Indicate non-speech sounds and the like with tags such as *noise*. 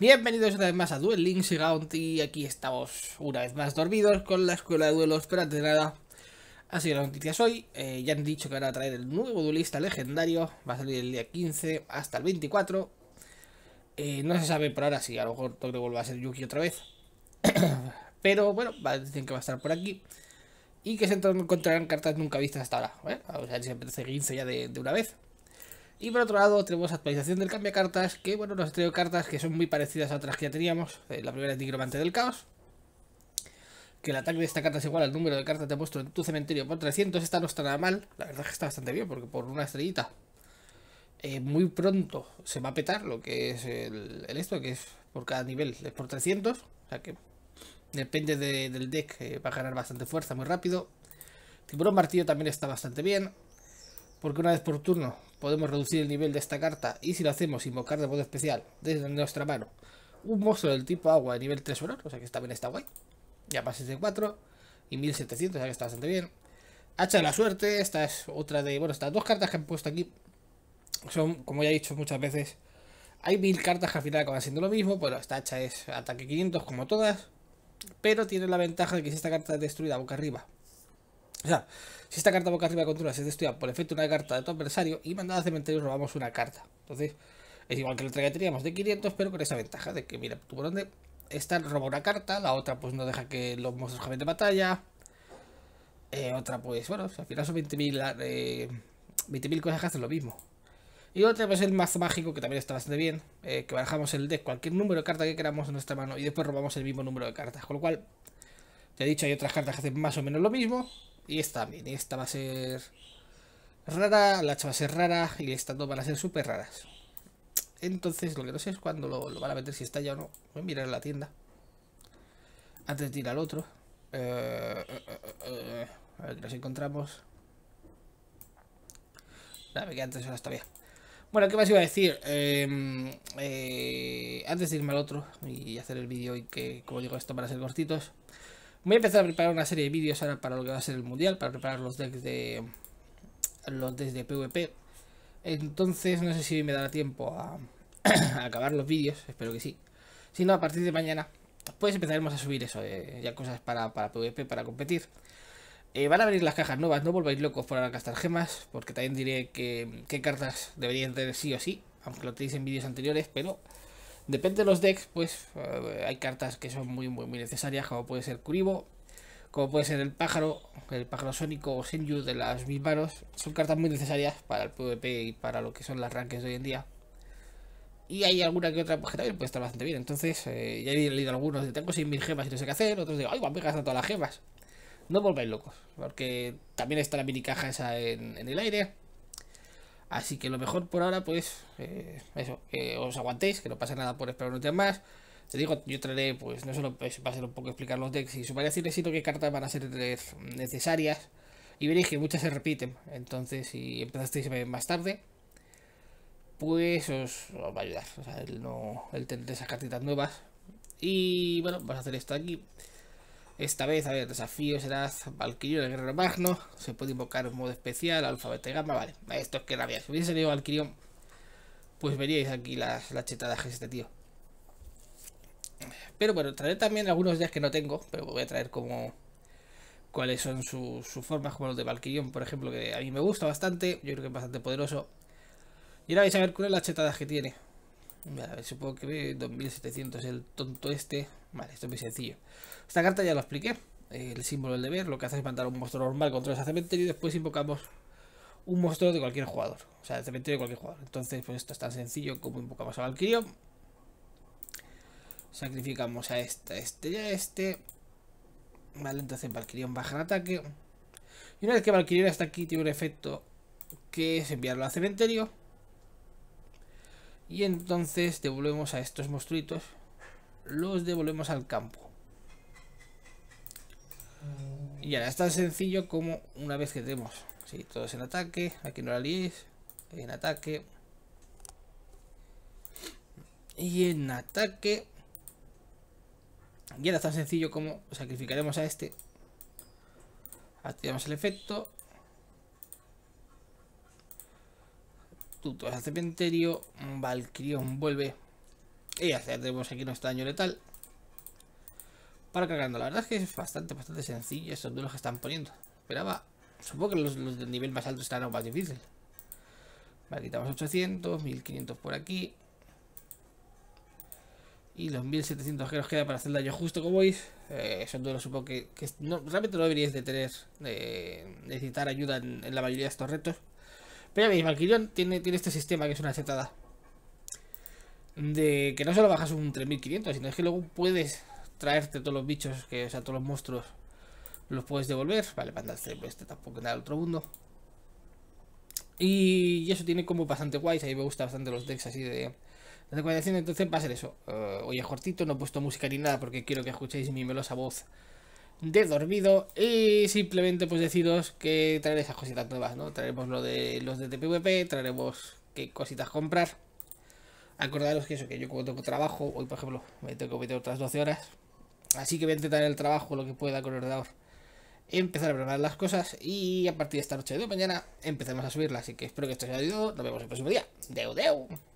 Bienvenidos una vez más a Duel Links y Gaunty, aquí estamos una vez más dormidos con la escuela de duelos, pero antes de nada, así sido las noticias hoy, eh, ya han dicho que van a traer el nuevo duelista legendario, va a salir el día 15 hasta el 24, eh, no se sabe por ahora si a lo mejor toque vuelva a ser Yuki otra vez, *coughs* pero bueno, dicen que va a estar por aquí, y que se encontrarán cartas nunca vistas hasta ahora, ¿eh? o sea, si se 15 ya de una vez. Y por otro lado tenemos actualización del cambio de cartas, que bueno, nos traído cartas que son muy parecidas a otras que ya teníamos. Eh, la primera es Nigromante del Caos, que el ataque de esta carta es igual al número de cartas que te puesto en tu cementerio por 300. Esta no está nada mal, la verdad es que está bastante bien, porque por una estrellita eh, muy pronto se va a petar lo que es el, esto, que es por cada nivel, es por 300, o sea que depende del deck, eh, va a ganar bastante fuerza muy rápido. Tiburón Martillo también está bastante bien, porque una vez por turno podemos reducir el nivel de esta carta y si lo hacemos invocar de modo especial desde nuestra mano un monstruo del tipo agua de nivel 3 o o sea que está bien, está guay. Ya de 4 y 1700, o sea que está bastante bien. Hacha de la suerte, esta es otra de... Bueno, estas dos cartas que han puesto aquí son, como ya he dicho muchas veces, hay mil cartas que al final acaban siendo lo mismo, bueno, esta hacha es ataque 500 como todas, pero tiene la ventaja de que si esta carta es destruida boca arriba o sea, si esta carta boca arriba controla, se destruye por efecto una carta de tu adversario y mandada a cementerio robamos una carta. Entonces, es igual que la otra que teníamos de 500, pero con esa ventaja de que, mira, tú por dónde esta roba una carta, la otra pues no deja que los monstruos jueguen de batalla. Eh, otra pues, bueno, al final son 20.000 eh, cosas que hacen lo mismo. Y otra pues el mazo mágico, que también está bastante bien, eh, que barajamos el deck, cualquier número de carta que queramos en nuestra mano y después robamos el mismo número de cartas. Con lo cual, ya he dicho, hay otras cartas que hacen más o menos lo mismo, y esta bien, esta va a ser rara, la hacha va a ser rara y estas dos van a ser súper raras. Entonces lo que no sé es cuándo lo, van a meter, si está ya o no. Voy a mirar en la tienda. Antes de ir al otro. Eh, eh, eh, a ver que nos encontramos. Nada, me quedan tres horas todavía. Bueno, ¿qué más iba a decir? Em, antes de irme al otro y hacer el vídeo y que, como digo, esto van a ser cortitos. Voy a empezar a preparar una serie de vídeos ahora para lo que va a ser el mundial, para preparar los decks de los de PvP. Entonces no sé si me dará tiempo *clears throat* a, acabar los vídeos, espero que sí. Si no, a partir de mañana pues empezaremos a subir eso, eh, ya cosas para, PvP, para competir. Eh, van a venir las cajas nuevas, no volváis locos por gastar gemas, porque también diré que qué cartas deberían tener sí o sí, aunque lo tenéis en vídeos anteriores, pero Depende de los decks, pues eh, hay cartas que son muy, muy, necesarias, como puede ser curibo, como puede ser el pájaro, el pájaro sónico o Senju de las mil manos. Son cartas muy necesarias para el PvP y para lo que son las rankings de hoy en día. Y hay alguna que otra pues, que también puede estar bastante bien. Entonces, eh, ya he leído algunos de tengo 6.000 gemas y no sé qué hacer. Otros digo, ay, me he todas las gemas. No volváis locos, porque también está la mini caja esa en el aire. Así que lo mejor por ahora, pues, eh, eso, que os aguantéis, que no pasa nada por esperar un más. Te digo, yo traeré, pues, no solo pues, va a ser un poco explicar los decks y sus variaciones, sino qué cartas van a ser necesarias. Y veréis que muchas se repiten. Entonces, si empezasteis más tarde, pues os, va a ayudar. O sea, el, el tener esas cartitas nuevas. Y bueno, vas a hacer esto aquí. Esta vez, a ver, el desafío será Valkyrio el Guerrero Magno. Se puede invocar en modo especial, alfa, beta y gamma. Vale, esto es que rabia. Si hubiese salido Valkyrio, pues veríais aquí las, chetadas que este tío. Pero bueno, traeré también algunos días que no tengo, pero voy a traer como cuáles son sus, formas, como los de Valkyrion, por ejemplo, que a mí me gusta bastante, yo creo que es bastante poderoso. Y ahora vais a ver cuáles las chetadas que tiene. A ver, supongo que 2700 es el tonto este. Vale, esto es muy sencillo. Esta carta ya lo expliqué. El símbolo del deber, lo que hace es mandar un monstruo normal contra ese cementerio y después invocamos un monstruo de cualquier jugador. O sea, el cementerio de cualquier jugador. Entonces, pues esto es tan sencillo como invocamos a Valkyrio. Sacrificamos a este, a este y a este. Vale, entonces Valkyrion baja el ataque. Y una vez que Valkyrion está aquí, tiene un efecto que es enviarlo al cementerio. Y entonces devolvemos a estos monstruitos, los devolvemos al campo. Y ahora es tan sencillo como una vez que tenemos, si todo todos en ataque, aquí no la liéis, en ataque. Y en ataque. Y ahora es tan sencillo como sacrificaremos a este. Activamos el efecto astutos al cementerio. Valcrión vuelve. Y hacemos aquí nuestro daño letal. Para cargando. La verdad es que es bastante, bastante sencillo esos duelos que están poniendo. Esperaba. Supongo que los, los del nivel más alto estarán más difícil. Vale, quitamos 800, 1500 por aquí. Y los 1700 que nos queda para hacer daño justo, como veis. esos eh, duelos, supongo que, realmente no deberíais de tener, de eh, necesitar ayuda en, la mayoría de estos retos. Pero ya veis, Valkyrion tiene, tiene este sistema que es una setada De que no solo bajas un 3500, sino que luego puedes traerte todos los bichos, que, o sea, todos los monstruos los puedes devolver. Vale, para el pues este tampoco nada al otro mundo. Y eso tiene como bastante guays. A mí me gustan bastante los decks así de, de Entonces va a ser eso. Eh, hoy cortito, no he puesto música ni nada porque quiero que escuchéis mi melosa voz de dormido y simplemente pues deciros que traeré esas cositas nuevas, ¿no? Traeremos lo de los de TPVP traeremos qué cositas comprar. Acordaros que eso, que yo cuando tengo trabajo, hoy por ejemplo me tengo que meter otras 12 horas, así que voy a intentar el trabajo lo que pueda con el ordenador. Empezar a programar las cosas y a partir de esta noche de mañana empezaremos a subirlas. Así que espero que esto os haya ayudado. Nos vemos el próximo día. Deu, deu.